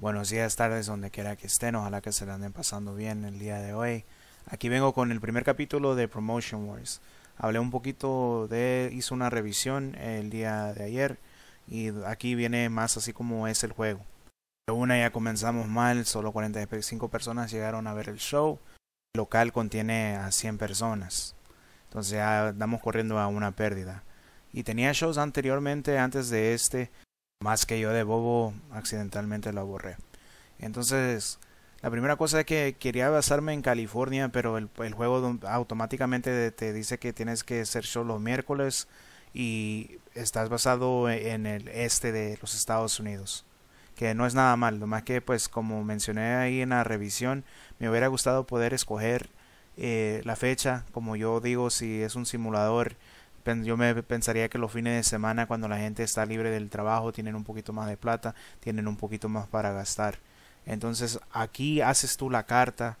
Buenos días, tardes, donde quiera que estén. Ojalá que se la anden pasando bien el día de hoy. Aquí vengo con el primer capítulo de Promotion Wars. Hablé un poquito de, hice una revisión el día de ayer y aquí viene más así como es el juego. De una ya comenzamos mal, solo 45 personas llegaron a ver el show. El local contiene a 100 personas. Entonces ya damos corriendo a una pérdida. Y tenía shows anteriormente, antes de este, más que yo de bobo accidentalmente lo borré. Entonces, la primera cosa es que quería basarme en California, pero el, juego automáticamente te dice que tienes que ser solo los miércoles y estás basado e, en el este de los Estados Unidos. Que no es nada mal, lo más que pues como mencioné ahí en la revisión, me hubiera gustado poder escoger eh, la fecha, como yo digo, si es un simulador yo me pensaría que los fines de semana cuando la gente está libre del trabajo tienen un poquito más de plata, tienen un poquito más para gastar. Entonces aquí haces tú la carta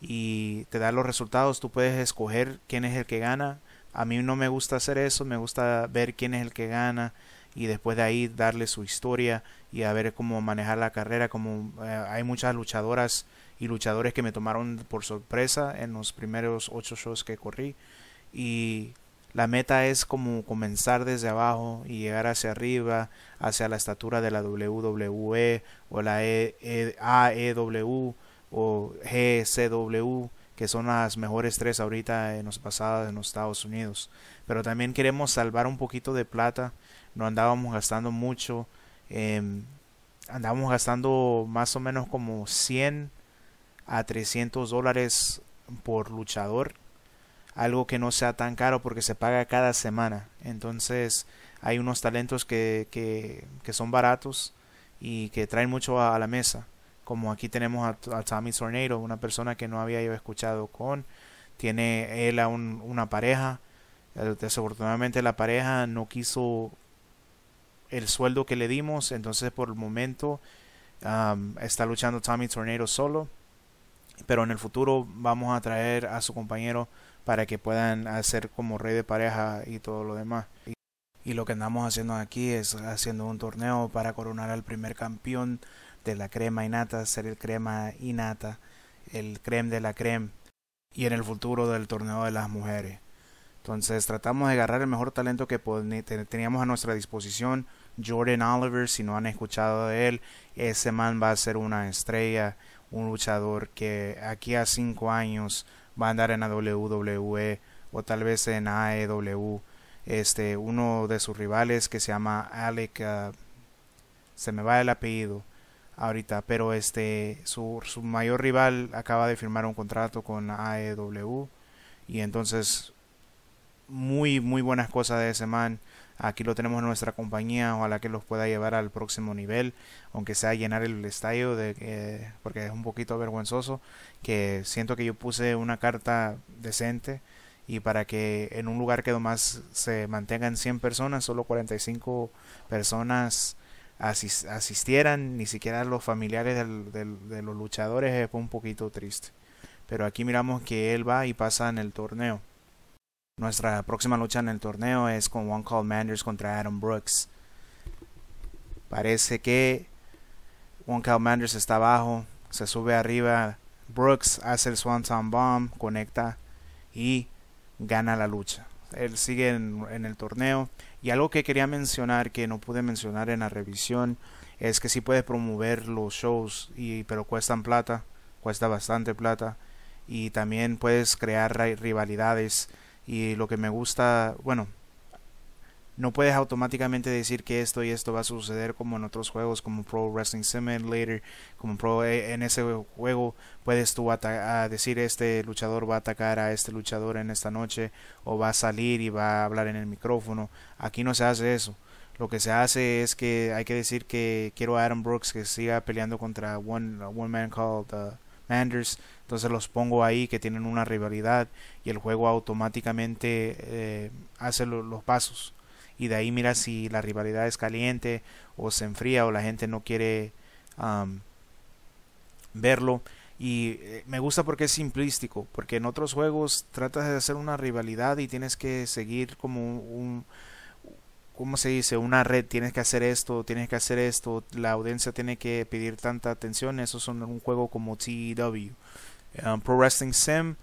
y te da los resultados, tú puedes escoger quién es el que gana. A mí no me gusta hacer eso, me gusta ver quién es el que gana y después de ahí darle su historia y a ver cómo manejar la carrera, como eh, hay muchas luchadoras y luchadores que me tomaron por sorpresa en los primeros ocho shows que corrí y la meta es como comenzar desde abajo y llegar hacia arriba, hacia la estatura de la WWE o la e, e, AEW o GCW, que son las mejores tres ahorita en los pasados en los Estados Unidos. Pero también queremos salvar un poquito de plata, no andábamos gastando mucho, em, andábamos gastando más o menos como 100 a 300 dólares por luchador algo que no sea tan caro porque se paga cada semana. Entonces hay unos talentos que, que, son baratos y que traen mucho a, la mesa. Como aquí tenemos a, Tommy Tornado, una persona que no había yo escuchado con. Tiene él a un, una pareja. Eh, desafortunadamente la pareja no quiso el sueldo que le dimos. Entonces por el momento está luchando Tommy Tornado solo pero en el futuro vamos a traer a su compañero para que puedan hacer como rey de pareja y todo lo demás. Y, lo que andamos haciendo aquí es haciendo un torneo para coronar al primer campeón de la crema y nata ser el crema y nata el creme de la creme y en el futuro del torneo de las mujeres. Entonces tratamos de agarrar el mejor talento que teníamos a nuestra disposición Jordan Oliver, si no han escuchado de él, ese man va a ser una estrella, un luchador que aquí a cinco años va a andar en la WWE o tal vez en AEW. Este, uno de sus rivales que se llama Alec, ah, se me va el apellido ahorita, pero este, su, su mayor rival acaba de firmar un contrato con AEW y entonces muy, muy buenas cosas de ese man Aquí lo tenemos en nuestra compañía, ojalá que los pueda llevar al próximo nivel, aunque sea llenar el estadio, de, porque es un poquito vergonzoso, que siento que yo puse una carta decente y para que en un lugar que nomás se mantengan 100 personas, solo 45 personas asistieran, ni siquiera los familiares de los luchadores, es eh, un poquito triste. Pero aquí miramos que él va y pasa en el torneo. Nuestra próxima lucha en el torneo es con One Call Manders contra Adam Brooks. Parece que One Call Manders está abajo, se sube arriba. Brooks hace el Swanton Bomb, conecta y gana la lucha. Él sigue en, el torneo. Y algo que quería mencionar que no pude mencionar en la revisión es que sí puedes promover los shows, y, pero cuestan plata, cuesta bastante plata. Y también puedes crear rivalidades y lo que me gusta, bueno, no puedes automáticamente decir que esto y esto va a suceder como en otros juegos como Pro Wrestling Later como Pro e, en ese juego puedes tú decir este luchador va a atacar a este luchador en esta noche o va a salir y va a hablar en el micrófono. Aquí no se hace eso. Lo que se hace es que hay que decir que quiero a Adam Brooks que siga peleando contra One, one Man Called uh, entonces los pongo ahí que tienen una rivalidad y el juego automáticamente eh, hace los pasos. Y de ahí mira si la rivalidad es caliente o se enfría o la gente no quiere verlo. Y eh, me gusta porque es simplístico, porque en otros juegos tratas de hacer una rivalidad y tienes que seguir como un ¿cómo se dice? Una red, tienes que hacer esto, tienes que hacer esto, la audiencia tiene que pedir tanta atención, eso son un juego como TEW. Um, Pro Wrestling Sim,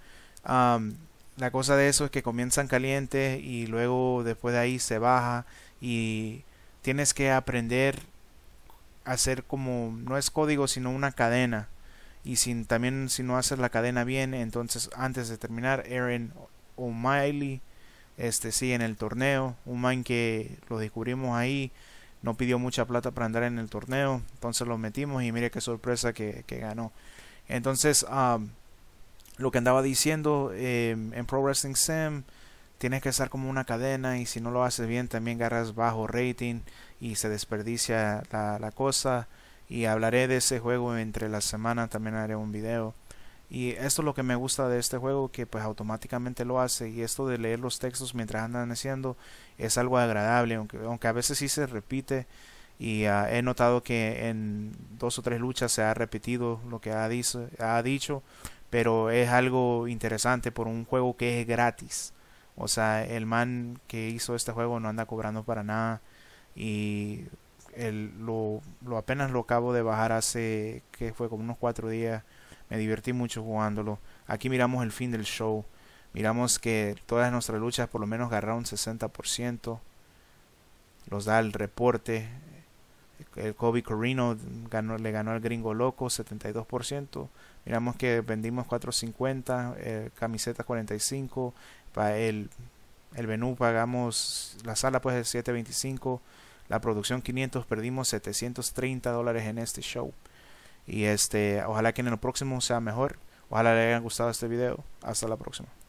um, la cosa de eso es que comienzan calientes y luego después de ahí se baja y tienes que aprender a hacer como, no es código, sino una cadena. Y sin, también si no haces la cadena bien, entonces antes de terminar, Aaron O'Malley este sí, en el torneo. Un man que lo descubrimos ahí. No pidió mucha plata para andar en el torneo. Entonces lo metimos y mire qué sorpresa que, ganó. Entonces, lo que andaba diciendo em, en Progressing Wrestling Sim, tienes que estar como una cadena y si no lo haces bien también agarras bajo rating y se desperdicia la, cosa. Y hablaré de ese juego entre las semanas también haré un video. Y esto es lo que me gusta de este juego, que pues automáticamente lo hace. Y esto de leer los textos mientras andan haciendo es algo agradable, aunque, aunque a veces sí se repite. Y ah, he notado que en dos o tres luchas se ha repetido lo que ha, ha dicho, pero es algo interesante por un juego que es gratis. O sea, el man que hizo este juego no anda cobrando para nada. Y el, lo, lo apenas lo acabo de bajar hace que fue como unos cuatro días me divertí mucho jugándolo. Aquí miramos el fin del show. Miramos que todas nuestras luchas por lo menos agarraron 60%. Los da el reporte. El Kobe Corino ganó, le ganó al gringo loco 72%. Miramos que vendimos 450, eh, camisetas 45. Para el, el menú pagamos la sala pues de 725. La producción 500, perdimos 730 dólares en este show. Y este, ojalá que en el próximo sea mejor. Ojalá le haya gustado este video. Hasta la próxima.